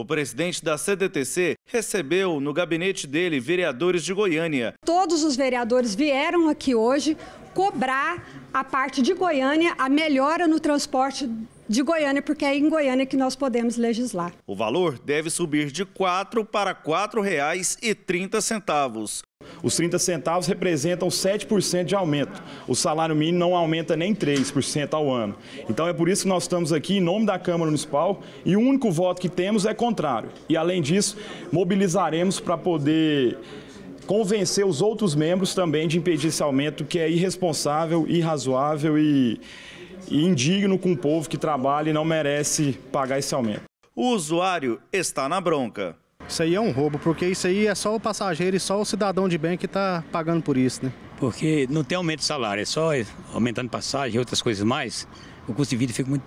o presidente da CDTC recebeu no gabinete dele vereadores de Goiânia. Todos os vereadores vieram aqui hoje cobrar a parte de Goiânia, a melhora no transporte de Goiânia, porque é em Goiânia que nós podemos legislar. O valor deve subir de R$ 4 para R$ 4,30. Os 30 centavos representam 7% de aumento. O salário mínimo não aumenta nem 3% ao ano. Então é por isso que nós estamos aqui em nome da Câmara Municipal e o único voto que temos é contrário. E além disso, mobilizaremos para poder convencer os outros membros também de impedir esse aumento que é irresponsável, irrazoável e, e indigno com o povo que trabalha e não merece pagar esse aumento. O usuário está na bronca. Isso aí é um roubo, porque isso aí é só o passageiro e só o cidadão de bem que está pagando por isso, né? Porque não tem aumento de salário, é só aumentando passagem e outras coisas mais, o custo de vida fica muito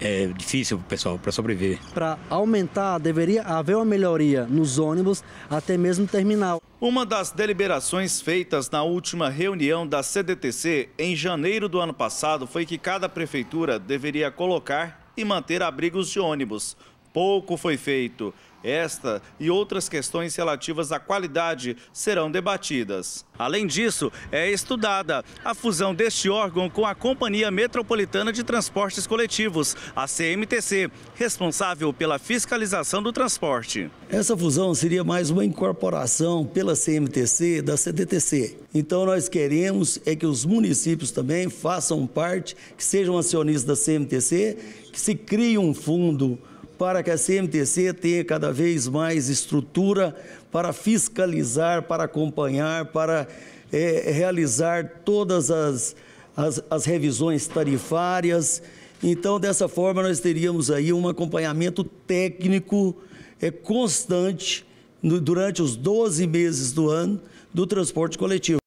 é, difícil, pessoal, para sobreviver. Para aumentar, deveria haver uma melhoria nos ônibus, até mesmo no terminal. Uma das deliberações feitas na última reunião da CDTC em janeiro do ano passado foi que cada prefeitura deveria colocar e manter abrigos de ônibus Pouco foi feito. Esta e outras questões relativas à qualidade serão debatidas. Além disso, é estudada a fusão deste órgão com a Companhia Metropolitana de Transportes Coletivos, a CMTC, responsável pela fiscalização do transporte. Essa fusão seria mais uma incorporação pela CMTC da CDTC. Então nós queremos é que os municípios também façam parte, que sejam acionistas da CMTC, que se crie um fundo para que a CMTC tenha cada vez mais estrutura para fiscalizar, para acompanhar, para é, realizar todas as, as, as revisões tarifárias. Então, dessa forma, nós teríamos aí um acompanhamento técnico é, constante no, durante os 12 meses do ano do transporte coletivo.